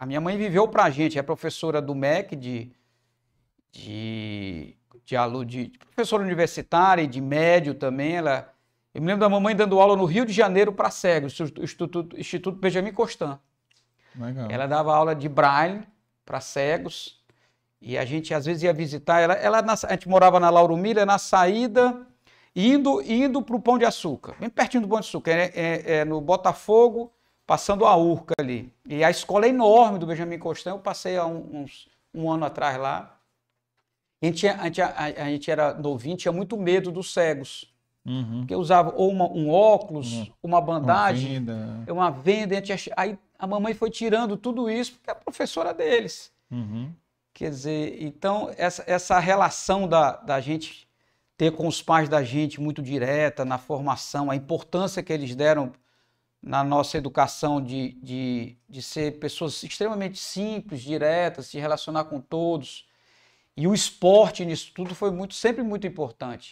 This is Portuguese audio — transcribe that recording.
A minha mãe viveu para a gente, é professora do MEC, de, de, de, de, de professora universitária e de médio também. Ela, eu me lembro da mamãe dando aula no Rio de Janeiro para cegos, Instituto, Instituto Benjamin Constant. Legal. Ela dava aula de braille para cegos. E a gente às vezes ia visitar ela. ela na, a gente morava na Lauro Miller, na saída, indo indo para o Pão de Açúcar, bem pertinho do Pão de Açúcar, é, é, é no Botafogo passando a Urca ali. E a escola é enorme do Benjamin Constant, eu passei há uns, um ano atrás lá. A gente, a, gente, a, a gente era novinho, tinha muito medo dos cegos. Uhum. Porque usava ou uma, um óculos, uma bandagem, é uma venda. Uma venda aí a mamãe foi tirando tudo isso porque é a professora deles. Uhum. Quer dizer, então essa, essa relação da, da gente ter com os pais da gente muito direta na formação, a importância que eles deram na nossa educação de, de, de ser pessoas extremamente simples, diretas, se relacionar com todos. E o esporte nisso tudo foi muito, sempre muito importante.